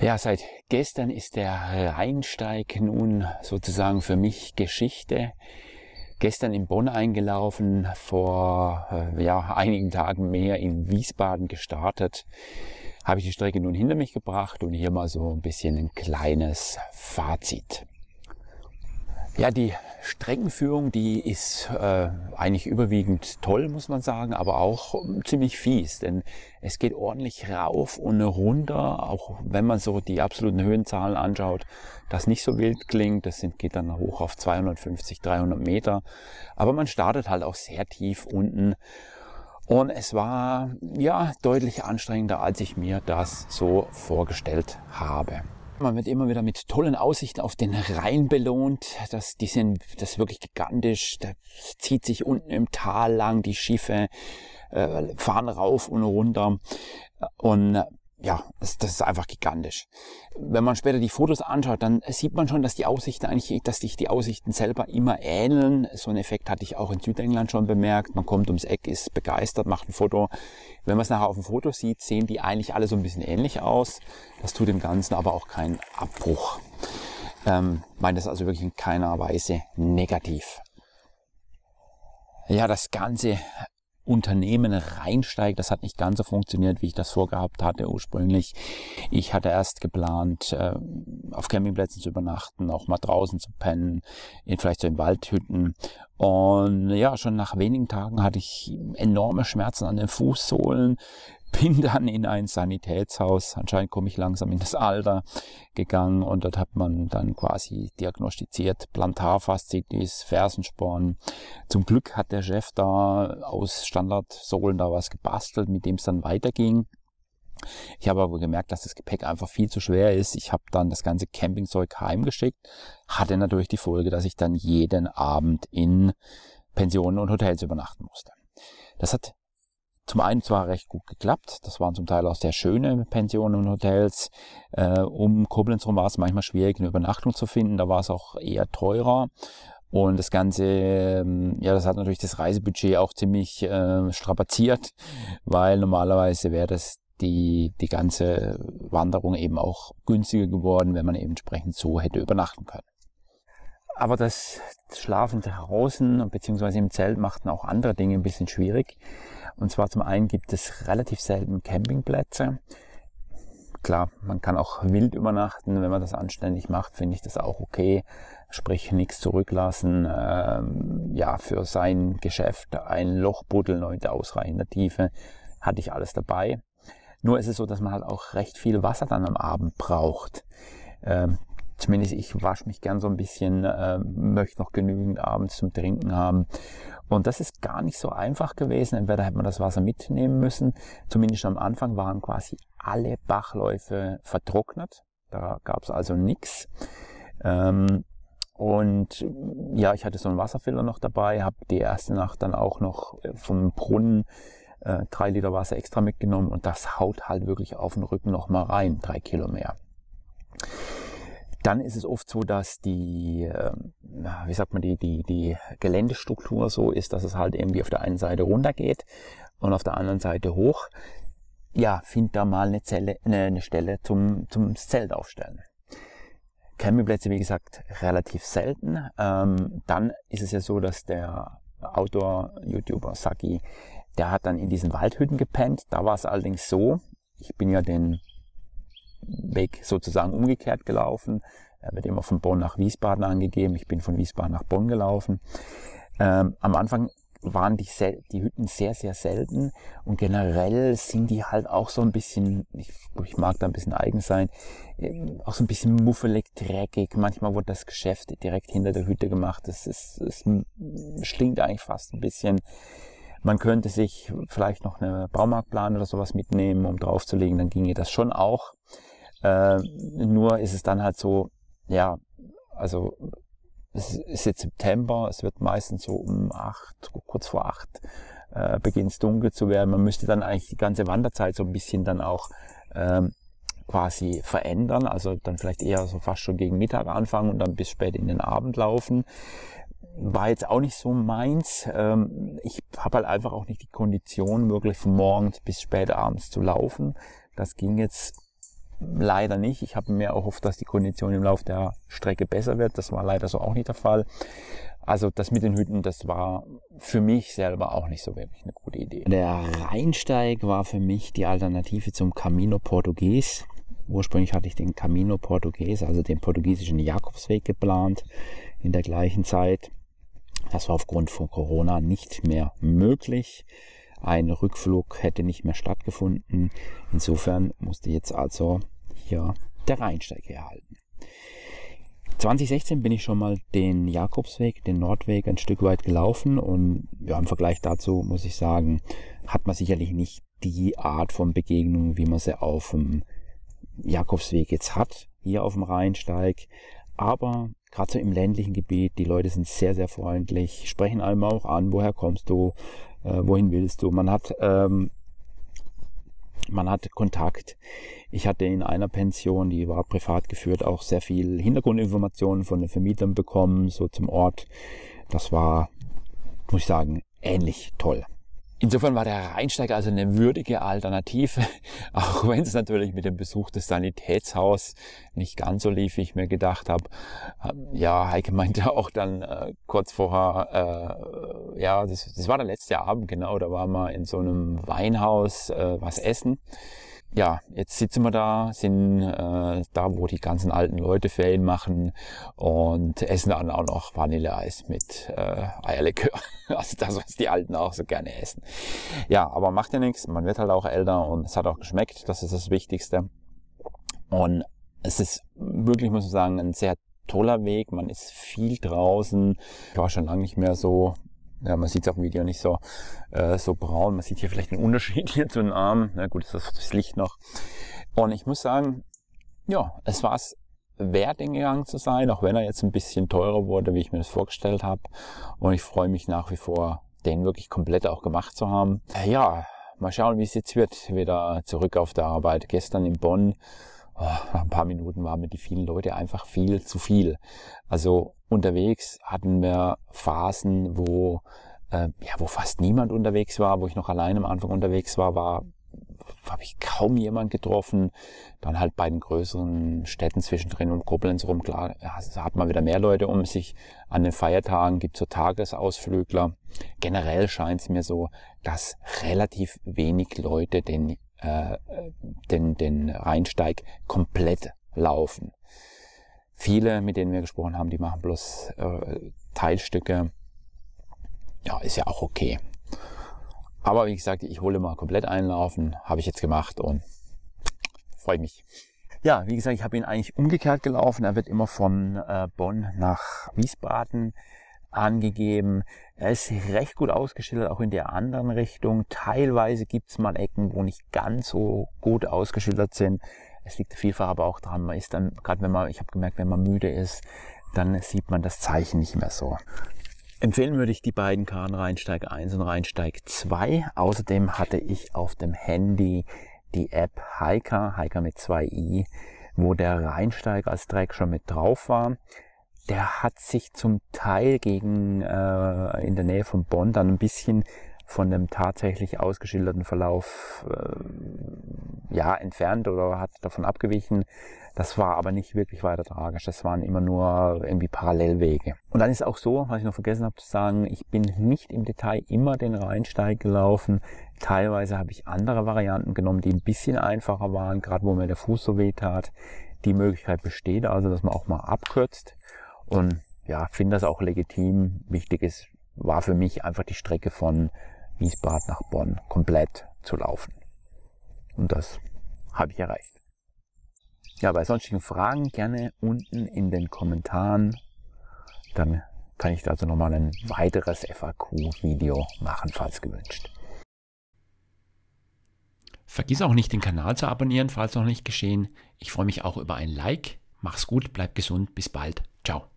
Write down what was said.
Ja, seit gestern ist der Rheinsteig nun sozusagen für mich Geschichte. Gestern in Bonn eingelaufen, vor äh, ja, einigen Tagen mehr in Wiesbaden gestartet, habe ich die Strecke nun hinter mich gebracht und hier mal so ein bisschen ein kleines Fazit. Ja, die Streckenführung, die ist äh, eigentlich überwiegend toll, muss man sagen, aber auch hm, ziemlich fies, denn es geht ordentlich rauf und runter, auch wenn man so die absoluten Höhenzahlen anschaut, das nicht so wild klingt, das sind, geht dann hoch auf 250, 300 Meter, aber man startet halt auch sehr tief unten und es war ja deutlich anstrengender, als ich mir das so vorgestellt habe. Man wird immer wieder mit tollen Aussichten auf den Rhein belohnt. Das, die sind, das ist wirklich gigantisch. Da zieht sich unten im Tal lang die Schiffe, äh, fahren rauf und runter. Und äh, ja, das, das ist einfach gigantisch. Wenn man später die Fotos anschaut, dann sieht man schon, dass die Aussichten eigentlich, dass sich die Aussichten selber immer ähneln. So einen Effekt hatte ich auch in Südengland schon bemerkt. Man kommt ums Eck, ist begeistert, macht ein Foto. Wenn man es nachher auf dem Foto sieht, sehen die eigentlich alle so ein bisschen ähnlich aus. Das tut dem Ganzen aber auch keinen Abbruch. Ähm, meine das also wirklich in keiner Weise negativ. Ja, das Ganze Unternehmen reinsteigt. Das hat nicht ganz so funktioniert, wie ich das vorgehabt hatte ursprünglich. Ich hatte erst geplant, äh, auf Campingplätzen zu übernachten, auch mal draußen zu pennen, vielleicht so in Waldhütten. Und ja, schon nach wenigen Tagen hatte ich enorme Schmerzen an den Fußsohlen, bin dann in ein Sanitätshaus, anscheinend komme ich langsam in das Alter, gegangen und dort hat man dann quasi diagnostiziert Plantarfaszitis, Fersensporn. Zum Glück hat der Chef da aus Standardsohlen da was gebastelt, mit dem es dann weiterging. Ich habe aber gemerkt, dass das Gepäck einfach viel zu schwer ist. Ich habe dann das ganze Campingzeug heimgeschickt. Hatte natürlich die Folge, dass ich dann jeden Abend in Pensionen und Hotels übernachten musste. Das hat zum einen zwar recht gut geklappt, das waren zum Teil auch sehr schöne Pensionen und Hotels. Äh, um Koblenz rum war es manchmal schwierig, eine Übernachtung zu finden, da war es auch eher teurer. Und das Ganze, ähm, ja, das hat natürlich das Reisebudget auch ziemlich äh, strapaziert, weil normalerweise wäre das die, die ganze Wanderung eben auch günstiger geworden, wenn man eben entsprechend so hätte übernachten können. Aber das Schlafen draußen bzw. im Zelt machten auch andere Dinge ein bisschen schwierig. Und zwar zum einen gibt es relativ selten Campingplätze. Klar, man kann auch wild übernachten, wenn man das anständig macht, finde ich das auch okay. Sprich, nichts zurücklassen, ähm, ja, für sein Geschäft ein Loch buddeln und ausreichender Tiefe hatte ich alles dabei. Nur ist es so, dass man halt auch recht viel Wasser dann am Abend braucht. Ähm, zumindest ich wasche mich gern so ein bisschen, äh, möchte noch genügend abends zum Trinken haben. Und das ist gar nicht so einfach gewesen. Entweder hätte man das Wasser mitnehmen müssen. Zumindest am Anfang waren quasi alle Bachläufe vertrocknet. Da gab es also nichts. Ähm, und ja, ich hatte so einen Wasserfilter noch dabei, habe die erste Nacht dann auch noch äh, vom Brunnen äh, drei Liter Wasser extra mitgenommen und das haut halt wirklich auf den Rücken nochmal rein, drei Kilo mehr dann ist es oft so, dass die, ähm, wie sagt man, die, die, die Geländestruktur so ist, dass es halt irgendwie auf der einen Seite runter geht und auf der anderen Seite hoch. Ja, find da mal eine, Zelle, eine, eine Stelle zum, zum Zelt aufstellen. Campingplätze, wie gesagt, relativ selten. Ähm, dann ist es ja so, dass der Outdoor-YouTuber Saki, der hat dann in diesen Waldhütten gepennt. Da war es allerdings so, ich bin ja den Weg sozusagen umgekehrt gelaufen. Er wird immer von Bonn nach Wiesbaden angegeben. Ich bin von Wiesbaden nach Bonn gelaufen. Ähm, am Anfang waren die, die, Hütten sehr, sehr selten und generell sind die halt auch so ein bisschen, ich, ich mag da ein bisschen eigen sein, ähm, auch so ein bisschen muffelig, dreckig. Manchmal wurde das Geschäft direkt hinter der Hütte gemacht. Es, es, es stinkt eigentlich fast ein bisschen. Man könnte sich vielleicht noch eine Baumarktplan oder sowas mitnehmen, um draufzulegen, dann ginge das schon auch. Äh, nur ist es dann halt so, ja, also es ist jetzt September, es wird meistens so um acht, kurz vor acht äh, beginnt es dunkel zu werden. Man müsste dann eigentlich die ganze Wanderzeit so ein bisschen dann auch ähm, quasi verändern, also dann vielleicht eher so fast schon gegen Mittag anfangen und dann bis spät in den Abend laufen. War jetzt auch nicht so meins. Ähm, ich habe halt einfach auch nicht die Kondition, wirklich von morgens bis spät abends zu laufen. Das ging jetzt leider nicht. Ich habe mir erhofft, dass die Kondition im Laufe der Strecke besser wird. Das war leider so auch nicht der Fall. Also das mit den Hütten, das war für mich selber auch nicht so wirklich eine gute Idee. Der Rheinsteig war für mich die Alternative zum Camino Portugues. Ursprünglich hatte ich den Camino Portugues, also den portugiesischen Jakobsweg geplant in der gleichen Zeit. Das war aufgrund von Corona nicht mehr möglich. Ein Rückflug hätte nicht mehr stattgefunden. Insofern musste jetzt also hier der Rheinsteig erhalten. 2016 bin ich schon mal den Jakobsweg, den Nordweg ein Stück weit gelaufen und ja, im Vergleich dazu muss ich sagen, hat man sicherlich nicht die Art von Begegnungen, wie man sie auf dem Jakobsweg jetzt hat, hier auf dem Rheinsteig. Aber gerade so im ländlichen Gebiet, die Leute sind sehr, sehr freundlich, sprechen einem auch an, woher kommst du, äh, wohin willst du? Man hat, ähm, man hat Kontakt. Ich hatte in einer Pension, die war privat geführt, auch sehr viel Hintergrundinformationen von den Vermietern bekommen, so zum Ort. Das war, muss ich sagen, ähnlich toll. Insofern war der Rheinsteiger also eine würdige Alternative, auch wenn es natürlich mit dem Besuch des Sanitätshaus nicht ganz so lief, wie ich mir gedacht habe. Ähm, ja, Heike meinte auch dann äh, kurz vorher, äh, ja, das, das, war der letzte Abend, genau, da waren wir in so einem Weinhaus äh, was essen ja, jetzt sitzen wir da, sind äh, da, wo die ganzen alten Leute Ferien machen und essen dann auch noch Vanilleeis mit äh, Eierlikör. Also das, was die Alten auch so gerne essen. Ja, aber macht ja nichts, man wird halt auch älter und es hat auch geschmeckt, das ist das Wichtigste. Und es ist wirklich, muss man sagen, ein sehr toller Weg. Man ist viel draußen. Ich war schon lange nicht mehr so ja, man sieht es auf dem Video nicht so, äh, so braun. Man sieht hier vielleicht einen Unterschied hier zu den Armen. Na gut, ist das, das Licht noch. Und ich muss sagen, ja, es war es wert, den gegangen zu sein, auch wenn er jetzt ein bisschen teurer wurde, wie ich mir das vorgestellt habe. Und ich freue mich nach wie vor, den wirklich komplett auch gemacht zu haben. Äh, ja, mal schauen, wie es jetzt wird. Wieder zurück auf der Arbeit. Gestern in Bonn oh, nach ein paar Minuten waren mir die vielen Leute einfach viel zu viel. Also unterwegs hatten wir Phasen, wo äh, ja, wo fast niemand unterwegs war, wo ich noch allein am Anfang unterwegs war, war habe ich kaum jemand getroffen. Dann halt bei den größeren Städten zwischendrin um Koblenz rum, klar, ja, hat man wieder mehr Leute um sich. An den Feiertagen gibt es so Tagesausflügler. Generell scheint es mir so, dass relativ wenig Leute den äh, den, den Rheinsteig komplett laufen. Viele, mit denen wir gesprochen haben, die machen bloß äh, Teilstücke. Ja, ist ja auch okay. Aber wie gesagt, ich hole mal komplett einlaufen, habe ich jetzt gemacht und freue mich. Ja, wie gesagt, ich habe ihn eigentlich umgekehrt gelaufen. Er wird immer von äh, Bonn nach Wiesbaden angegeben. Er ist recht gut ausgeschildert, auch in der anderen Richtung. Teilweise gibt es mal Ecken, wo nicht ganz so gut ausgeschildert sind. Es liegt vielfach aber auch daran, man ist dann, gerade wenn man, ich habe gemerkt, wenn man müde ist, dann sieht man das Zeichen nicht mehr so. Empfehlen würde ich die beiden Karten Rheinsteig 1 und Rheinsteig 2. Außerdem hatte ich auf dem Handy die App Hiker, Hiker mit 2 i, wo der Rheinsteig als Track schon mit drauf war der hat sich zum Teil gegen äh, in der Nähe von Bonn dann ein bisschen von dem tatsächlich ausgeschilderten Verlauf äh, ja entfernt oder hat davon abgewichen. Das war aber nicht wirklich weiter tragisch. Das waren immer nur irgendwie Parallelwege. Und dann ist auch so, was ich noch vergessen habe zu sagen, ich bin nicht im Detail immer den Rheinsteig gelaufen. Teilweise habe ich andere Varianten genommen, die ein bisschen einfacher waren, gerade wo mir der Fuß so weh tat. Die Möglichkeit besteht also, dass man auch mal abkürzt. Und ja, finde das auch legitim. Wichtig ist, war für mich einfach die Strecke von Wiesbaden nach Bonn komplett zu laufen. Und das habe ich erreicht. Ja, bei sonstigen Fragen gerne unten in den Kommentaren. Dann kann ich dazu nochmal ein weiteres FAQ-Video machen, falls gewünscht. Vergiss auch nicht, den Kanal zu abonnieren, falls noch nicht geschehen. Ich freue mich auch über ein Like. Mach's gut, bleib gesund, bis bald. Ciao.